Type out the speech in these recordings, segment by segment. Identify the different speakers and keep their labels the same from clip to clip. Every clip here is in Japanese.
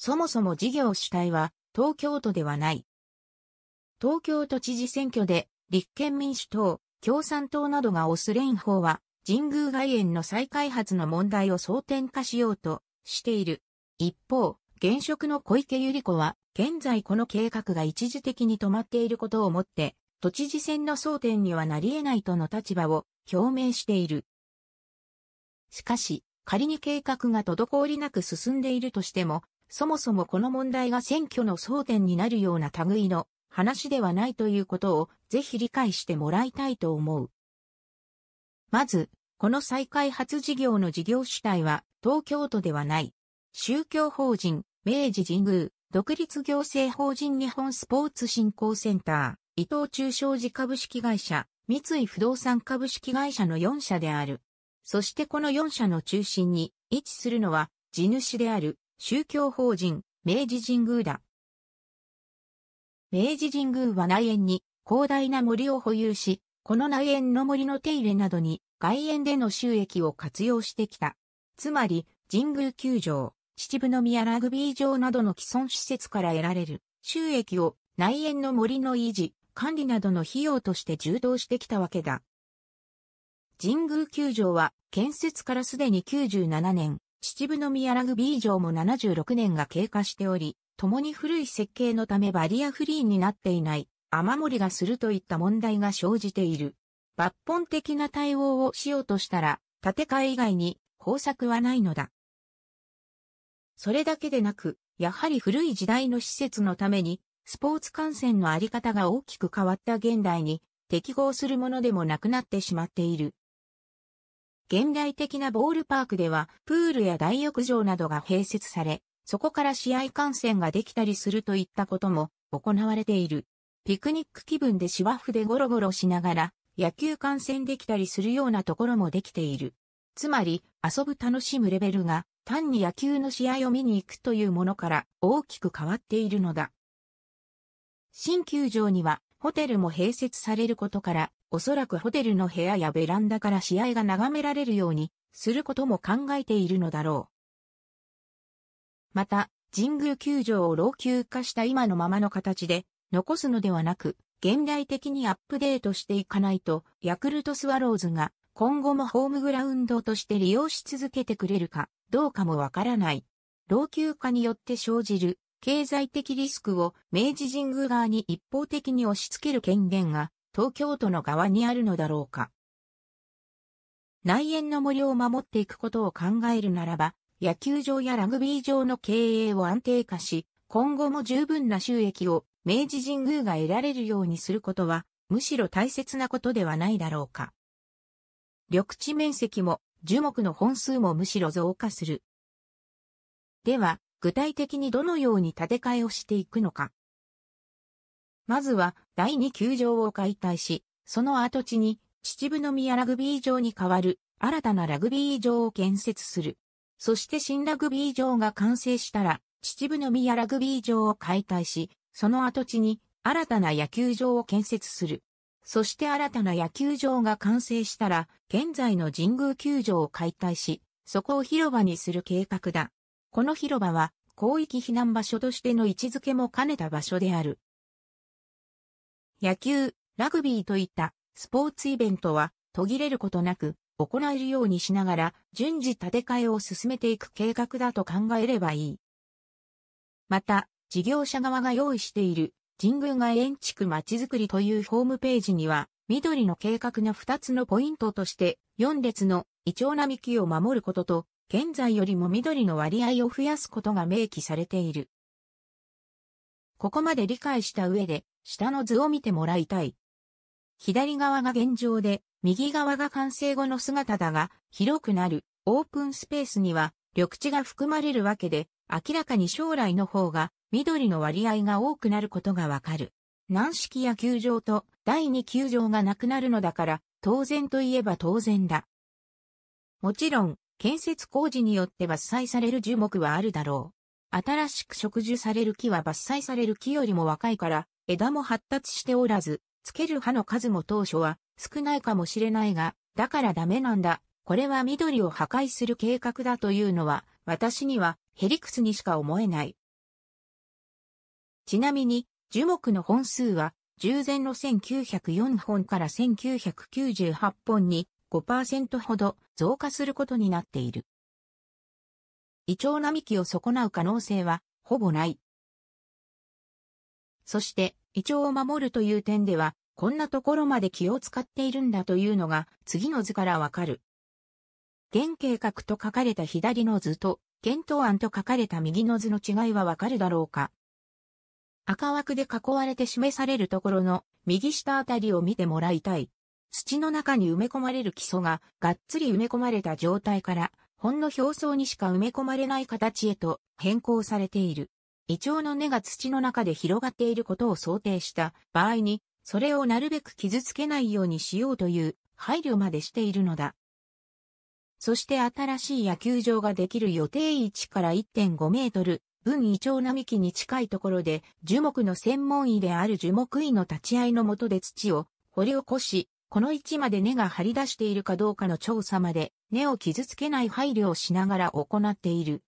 Speaker 1: そもそも事業主体は東京都ではない。東京都知事選挙で立憲民主党、共産党などが推す連邦は神宮外苑の再開発の問題を争点化しようとしている。一方、現職の小池百合子は現在この計画が一時的に止まっていることをもって都知事選の争点にはなり得ないとの立場を表明している。しかし、仮に計画が滞りなく進んでいるとしても、そもそもこの問題が選挙の争点になるような類の話ではないということをぜひ理解してもらいたいと思う。まず、この再開発事業の事業主体は東京都ではない。宗教法人、明治神宮、独立行政法人日本スポーツ振興センター、伊藤忠商事株式会社、三井不動産株式会社の4社である。そしてこの4社の中心に位置するのは地主である宗教法人、明治神宮だ。明治神宮は内縁に広大な森を保有し、この内縁の森の手入れなどに外縁での収益を活用してきた。つまり、神宮球場、秩父宮ラグビー場などの既存施設から得られる収益を内縁の森の維持、管理などの費用として充当してきたわけだ。神宮球場は建設からすでに97年、秩父宮ラグビー場も76年が経過しており、共に古い設計のためバリアフリーになっていない、雨漏りがするといった問題が生じている。抜本的な対応をしようとしたら、建て替え以外に方策はないのだ。それだけでなく、やはり古い時代の施設のために、スポーツ観戦のあり方が大きく変わった現代に適合するものでもなくなってしまっている。現代的なボールパークでは、プールや大浴場などが併設され、そこから試合観戦ができたりするといったことも行われている。ピクニック気分で芝生でゴロゴロしながら野球観戦できたりするようなところもできている。つまり遊ぶ楽しむレベルが単に野球の試合を見に行くというものから大きく変わっているのだ。新球場にはホテルも併設されることから、おそらくホテルの部屋やベランダから試合が眺められるようにすることも考えているのだろう。また、神宮球場を老朽化した今のままの形で残すのではなく、現代的にアップデートしていかないと、ヤクルトスワローズが今後もホームグラウンドとして利用し続けてくれるかどうかもわからない。老朽化によって生じる経済的リスクを明治神宮側に一方的に押し付ける権限が東京都の側にあるのだろうか。内縁の森を守っていくことを考えるならば、野球場やラグビー場の経営を安定化し、今後も十分な収益を明治神宮が得られるようにすることは、むしろ大切なことではないだろうか。緑地面積も樹木の本数もむしろ増加する。では、具体的にどのように建て替えをしていくのか。まずは第二球場を解体し、その跡地に秩父宮ラグビー場に代わる新たなラグビー場を建設する。そして新ラグビー場が完成したら、秩父宮ラグビー場を解体し、その跡地に新たな野球場を建設する。そして新たな野球場が完成したら、現在の神宮球場を解体し、そこを広場にする計画だ。この広場は広域避難場所としての位置づけも兼ねた場所である。野球、ラグビーといったスポーツイベントは途切れることなく行えるようにしながら順次建て替えを進めていく計画だと考えればいい。また、事業者側が用意している神宮外園地区まちづくりというホームページには、緑の計画の2つのポイントとして、4列のイチョウ並木を守ることと、現在よりも緑の割合を増やすことが明記されている。ここまで理解した上で、下の図を見てもらいたい。左側が現状で、右側が完成後の姿だが、広くなるオープンスペースには緑地が含まれるわけで、明らかに将来の方が緑の割合が多くなることがわかる。軟式野球場と第二球場がなくなるのだから、当然といえば当然だ。もちろん、建設工事によって伐採される樹木はあるだろう。新しく植樹される木は伐採される木よりも若いから、枝も発達しておらず、つける葉の数も当初は少ないかもしれないが、だからダメなんだ。これは緑を破壊する計画だというのは、私にはヘリクスにしか思えない。ちなみに、樹木の本数は、従前の1904本から1998本に5%ほど増加することになっている。胃腸並木を損なう可能性はほぼない。そして胃腸を守るという点ではこんなところまで気を使っているんだというのが次の図からわかる。原計画と書かれた左の図と検討案と書かれた右の図の違いはわかるだろうか。赤枠で囲われて示されるところの右下あたりを見てもらいたい。土の中に埋め込まれる基礎ががっつり埋め込まれた状態から、ほんの表層にしか埋め込まれない形へと変更されている。胃腸の根が土の中で広がっていることを想定した場合に、それをなるべく傷つけないようにしようという配慮までしているのだ。そして新しい野球場ができる予定位置から1.5メートル、分胃腸並木に近いところで樹木の専門医である樹木医の立ち合いのもとで土を掘り起こし、この位置まで根が張り出しているかどうかの調査まで根を傷つけない配慮をしながら行っている。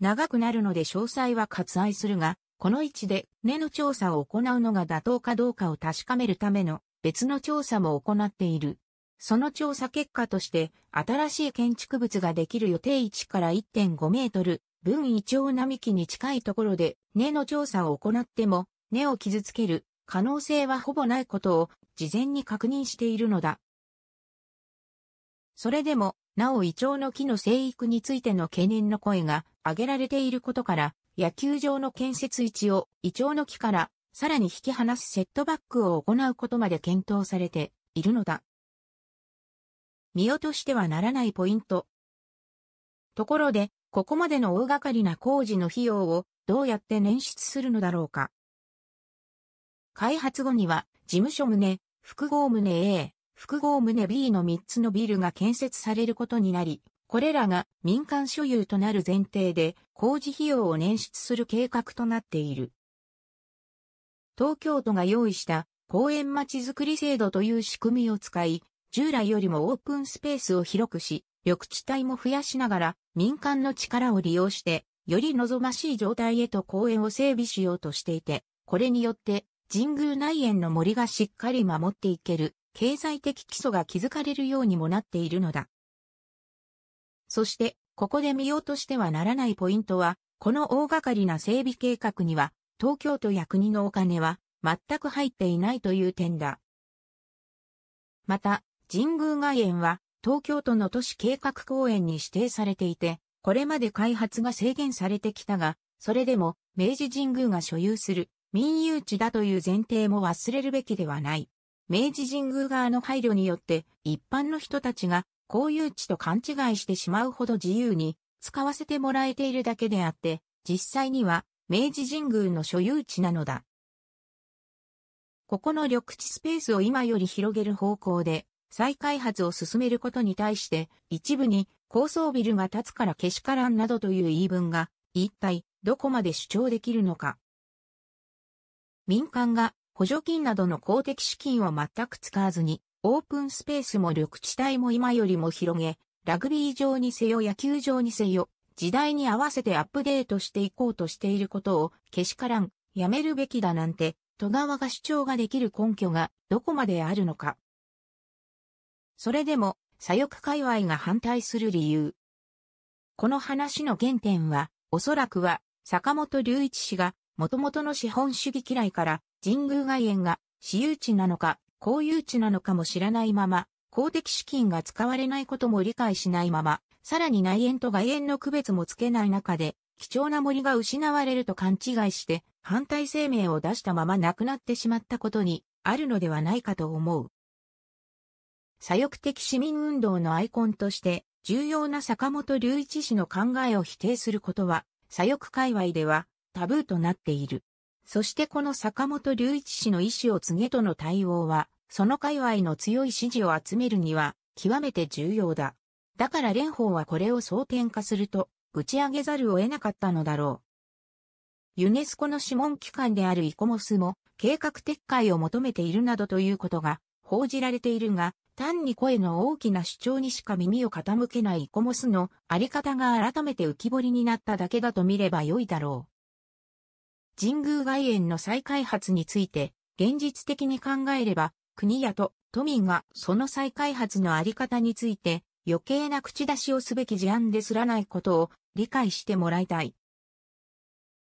Speaker 1: 長くなるので詳細は割愛するが、この位置で根の調査を行うのが妥当かどうかを確かめるための別の調査も行っている。その調査結果として、新しい建築物ができる予定位置から1.5メートル、分イチョウ並木に近いところで根の調査を行っても、根を傷つける可能性はほぼないことを事前に確認しているのだ。それでも、なおイチョウの木の生育についての懸念の声が上げられていることから、野球場の建設位置をイチョウの木からさらに引き離すセットバックを行うことまで検討されているのだ。見落としてはならないポイント。ところで、ここまでの大掛かりな工事の費用をどうやって捻出するのだろうか。開発後には、事務所棟、複合棟 A、複合棟 B の3つのビルが建設されることになり、これらが民間所有となる前提で工事費用を捻出する計画となっている。東京都が用意した公園まちづくり制度という仕組みを使い、従来よりもオープンスペースを広くし、緑地帯も増やしながら民間の力を利用して、より望ましい状態へと公園を整備しようとしていて、これによって神宮内苑の森がしっかり守っていける経済的基礎が築かれるようにもなっているのだ。そして、ここで見落としてはならないポイントは、この大掛かりな整備計画には、東京都や国のお金は全く入っていないという点だ。また、神宮外苑は東京都の都市計画公園に指定されていて、これまで開発が制限されてきたが、それでも明治神宮が所有する民有地だという前提も忘れるべきではない。明治神宮側の配慮によって一般の人たちが公有地と勘違いしてしまうほど自由に使わせてもらえているだけであって、実際には明治神宮の所有地なのだ。ここの緑地スペースを今より広げる方向で再開発を進めることに対して一部に高層ビルが建つからけしからんなどという言い分が一体どこまで主張できるのか。民間が補助金などの公的資金を全く使わずに、オープンスペースも緑地帯も今よりも広げ、ラグビー場にせよ野球場にせよ、時代に合わせてアップデートしていこうとしていることを、けしからん、やめるべきだなんて、戸川が主張ができる根拠がどこまであるのか。それでも、左翼界隈が反対する理由。この話の原点は、おそらくは、坂本隆一氏が元々の資本主義嫌いから、神宮外苑が私有地なのか、公有地なのかも知らないまま、公的資金が使われないことも理解しないまま、さらに内縁と外縁の区別もつけない中で、貴重な森が失われると勘違いして、反対声明を出したまま亡くなってしまったことにあるのではないかと思う。左翼的市民運動のアイコンとして、重要な坂本隆一氏の考えを否定することは、左翼界隈では、タブーとなっている。そしてこの坂本隆一氏の意思を告げとの対応は、その界隈の強い支持を集めるには、極めて重要だ。だから蓮舫はこれを争点化すると、打ち上げざるを得なかったのだろう。ユネスコの諮問機関であるイコモスも、計画撤回を求めているなどということが報じられているが、単に声の大きな主張にしか耳を傾けないイコモスのあり方が改めて浮き彫りになっただけだと見ればよいだろう。神宮外苑の再開発について、現実的に考えれば、国やと都民がその再開発のあり方について、余計な口出しをすべき事案ですらないことを理解してもらいたい。